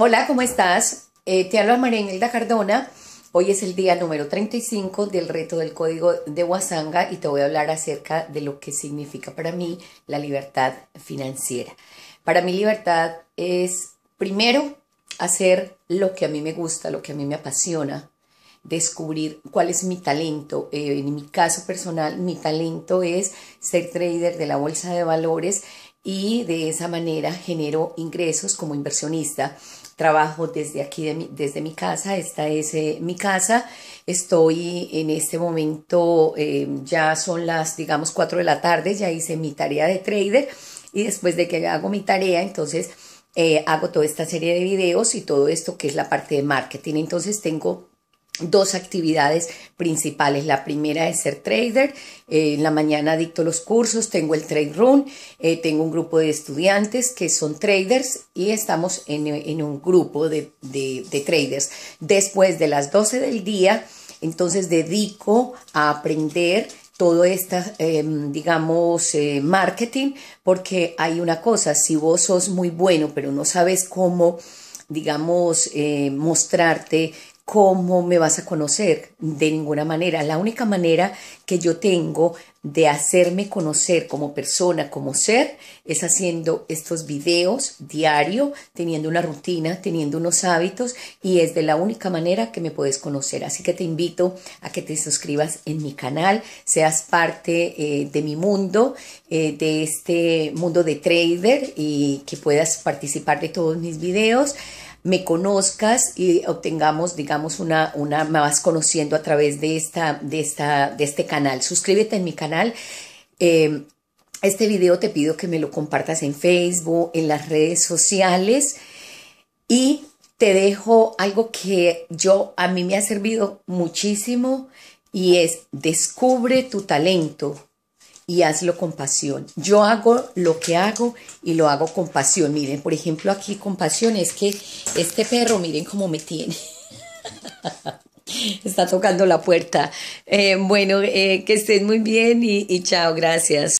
Hola, ¿cómo estás? Eh, te habla María Inelda Cardona. Hoy es el día número 35 del reto del código de Huasanga y te voy a hablar acerca de lo que significa para mí la libertad financiera. Para mí libertad es primero hacer lo que a mí me gusta, lo que a mí me apasiona, descubrir cuál es mi talento. Eh, en mi caso personal, mi talento es ser trader de la bolsa de valores y de esa manera genero ingresos como inversionista. Trabajo desde aquí, desde mi casa, esta es eh, mi casa. Estoy en este momento, em, ya son las, digamos, 4 de la tarde, ya hice mi tarea de trader y después de que hago mi tarea, entonces eh, hago toda esta serie de videos y todo esto que es la parte de marketing. Entonces tengo dos actividades principales. La primera es ser trader. Eh, en la mañana dicto los cursos, tengo el trade room, eh, tengo un grupo de estudiantes que son traders y estamos en, un grupo de, traders. Después de las 12 del día, entonces dedico a aprender todo este, digamos, eh, marketing, porque hay una cosa, si vos sos muy bueno, pero no sabes cómo, digamos, mostrarte cómo me vas a conocer de ninguna manera. La única manera que yo tengo de hacerme conocer como persona, como ser, es haciendo estos videos diario, teniendo una rutina, teniendo unos hábitos y es de la única manera que me puedes conocer. Así que te invito a que te suscribas en mi canal, seas parte eh, de mi mundo, eh, de este mundo de trader y que puedas participar de todos mis videos me conozcas y obtengamos, digamos, una, una, me vas conociendo a través de, esta, de, esta, de este canal. Suscríbete en mi canal. Em, este video te pido que me lo compartas en Facebook, en las redes sociales y te dejo algo que yo a mí me ha servido muchísimo y es descubre tu talento y hazlo con pasión. Yo hago lo que hago y lo hago con pasión. Miren, por ejemplo, aquí con pasión es que este perro, miren cómo me tiene. Está tocando la puerta. Eh, bueno, eh, que estén muy bien y chao, gracias.